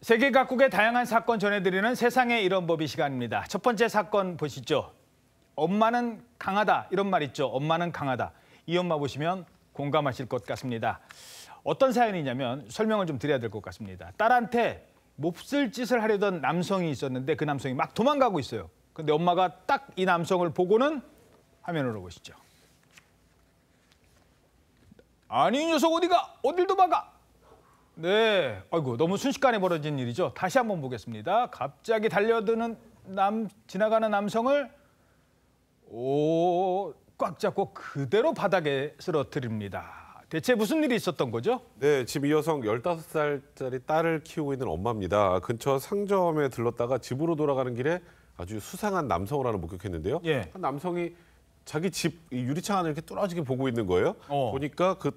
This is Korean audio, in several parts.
세계 각국의 다양한 사건 전해드리는 세상의 이런 법이 시간입니다. 첫 번째 사건 보시죠. 엄마는 강하다 이런 말 있죠. 엄마는 강하다. 이 엄마 보시면 공감하실 것 같습니다. 어떤 사연이냐면 설명을 좀 드려야 될 것 같습니다. 딸한테 몹쓸 짓을 하려던 남성이 있었는데 그 남성이 막 도망가고 있어요. 근데 엄마가 딱 이 남성을 보고는 화면으로 보시죠. 아니 이 녀석 어디가 어딜 도망가 네 아이고 너무 순식간에 벌어진 일이죠 다시 한번 보겠습니다 갑자기 달려드는 남 지나가는 남성을 오 꽉 잡고 그대로 바닥에 쓰러뜨립니다 대체 무슨 일이 있었던 거죠? 네, 지금 이 여성 열다섯 살짜리 딸을 키우고 있는 엄마입니다. 근처 상점에 들렀다가 집으로 돌아가는 길에 아주 수상한 남성을 하나 목격했는데요. 예. 한 남성이 자기 집 유리창 안을 이렇게 뚫어지게 보고 있는 거예요. 어. 보니까 그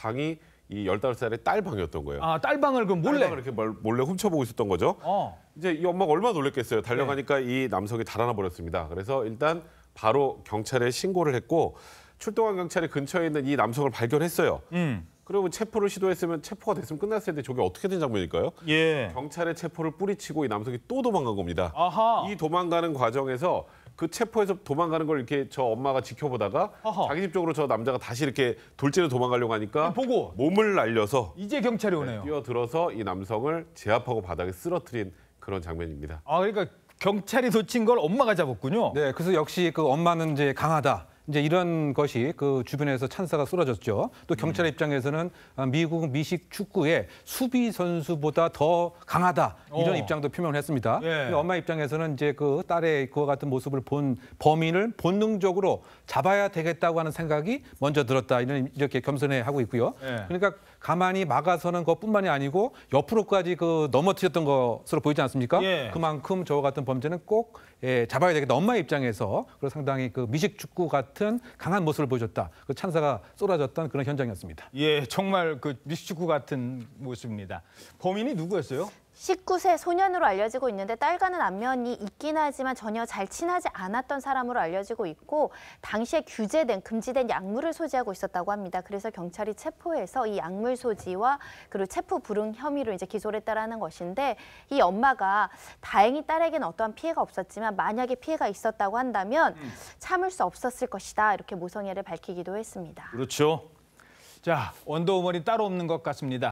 방이 이1다 살의딸 방이었던 거예요. 아, 딸 방을 그럼 몰래? 딸 방을 이렇게 몰래 훔쳐보고 있었던 거죠. 어. 이제 이 엄마가 얼마나 놀랬겠어요. 달려가니까 네. 이 남성이 달아나 버렸습니다. 그래서 일단 바로 경찰에 신고를 했고 출동한 경찰이 근처에 있는 이 남성을 발견했어요. 음. 그러면 체포를 시도했으면 체포가 됐으면 끝났을 텐데 저게 어떻게 된 장면일까요? 예. 경찰의 체포를 뿌리치고 이 남성이 또 도망간 겁니다. 아하. 이 도망가는 과정에서 그 체포해서 도망가는 걸 이렇게 저 엄마가 지켜보다가 어허. 자기 집 쪽으로 저 남자가 다시 이렇게 돌진해 도망가려고 하니까 보고 몸을 날려서 이제 경찰이 네, 오네요. 뛰어들어서 이 남성을 제압하고 바닥에 쓰러뜨린 그런 장면입니다. 아 그러니까 경찰이 놓친 걸 엄마가 잡았군요. 네, 그래서 역시 그 엄마는 이제 강하다. 이제 이런 것이 그 주변에서 찬사가 쏟아졌죠. 또 경찰 음. 입장에서는 아, 미국 미식 축구의 수비 선수보다 더 강하다 이런 어. 입장도 표명을 했습니다. 예. 엄마 입장에서는 이제 그 딸의 그와 같은 모습을 본 범인을 본능적으로 잡아야 되겠다고 하는 생각이 먼저 들었다 이런 이렇게 겸손해 하고 있고요. 예. 그러니까 가만히 막아서는 것뿐만이 아니고 옆으로까지 그 넘어뜨렸던 것으로 보이지 않습니까? 예. 그만큼 저와 같은 범죄는 꼭 예, 잡아야 되겠다. 엄마 입장에서 그리고 상당히 그 미식 축구 같은 같은 강한 모습을 보여줬다. 그 찬사가 쏟아졌던 그런 현장이었습니다. 예, 정말 그미스축구 같은 모습입니다. 범인이 누구였어요? 19세 소년으로 알려지고 있는데 딸과는 안면이 있긴 하지만 전혀 잘 친하지 않았던 사람으로 알려지고 있고 당시에 규제된 금지된 약물을 소지하고 있었다고 합니다. 그래서 경찰이 체포해서 이 약물 소지와 그리고 체포 불응 혐의로 이제 기소를 했다라는 것인데 이 엄마가 다행히 딸에겐 어떠한 피해가 없었지만 만약에 피해가 있었다고 한다면 음. 참을 수 없었을 것이다. 이렇게 모성애를 밝히기도 했습니다. 그렇죠. 자, 원더우먼이 따로 없는 것 같습니다.